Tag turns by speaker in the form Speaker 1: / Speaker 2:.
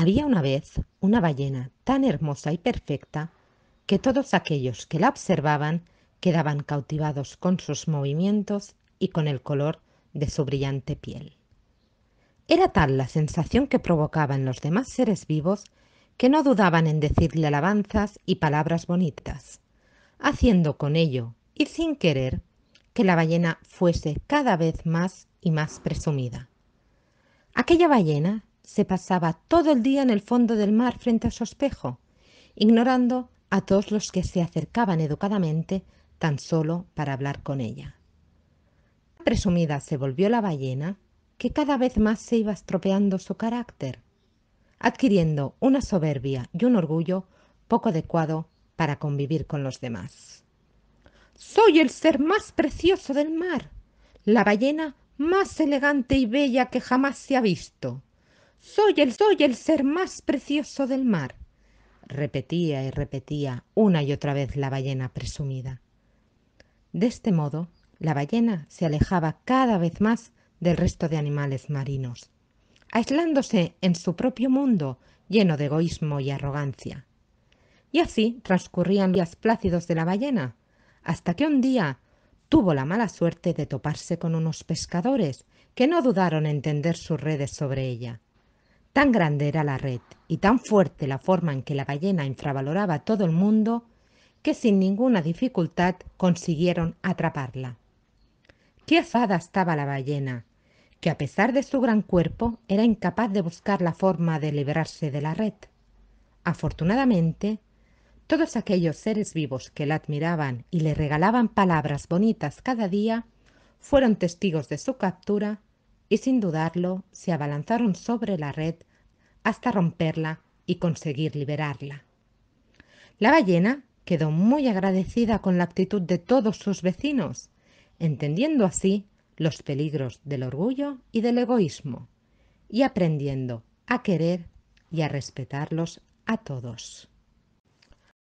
Speaker 1: Había una vez una ballena tan hermosa y perfecta que todos aquellos que la observaban quedaban cautivados con sus movimientos y con el color de su brillante piel. Era tal la sensación que provocaba en los demás seres vivos que no dudaban en decirle alabanzas y palabras bonitas, haciendo con ello y sin querer que la ballena fuese cada vez más y más presumida. Aquella ballena se pasaba todo el día en el fondo del mar frente a su espejo, ignorando a todos los que se acercaban educadamente tan solo para hablar con ella. Presumida se volvió la ballena, que cada vez más se iba estropeando su carácter, adquiriendo una soberbia y un orgullo poco adecuado para convivir con los demás. Soy el ser más precioso del mar, la ballena más elegante y bella que jamás se ha visto. Soy el, soy el ser más precioso del mar, repetía y repetía una y otra vez la ballena presumida. De este modo, la ballena se alejaba cada vez más del resto de animales marinos, aislándose en su propio mundo lleno de egoísmo y arrogancia. Y así transcurrían días plácidos de la ballena, hasta que un día tuvo la mala suerte de toparse con unos pescadores que no dudaron en tender sus redes sobre ella. Tan grande era la red y tan fuerte la forma en que la ballena infravaloraba a todo el mundo que sin ninguna dificultad consiguieron atraparla. Qué afada estaba la ballena, que a pesar de su gran cuerpo era incapaz de buscar la forma de librarse de la red. Afortunadamente, todos aquellos seres vivos que la admiraban y le regalaban palabras bonitas cada día fueron testigos de su captura y sin dudarlo se abalanzaron sobre la red hasta romperla y conseguir liberarla. La ballena quedó muy agradecida con la actitud de todos sus vecinos, entendiendo así los peligros del orgullo y del egoísmo, y aprendiendo a querer y a respetarlos a todos.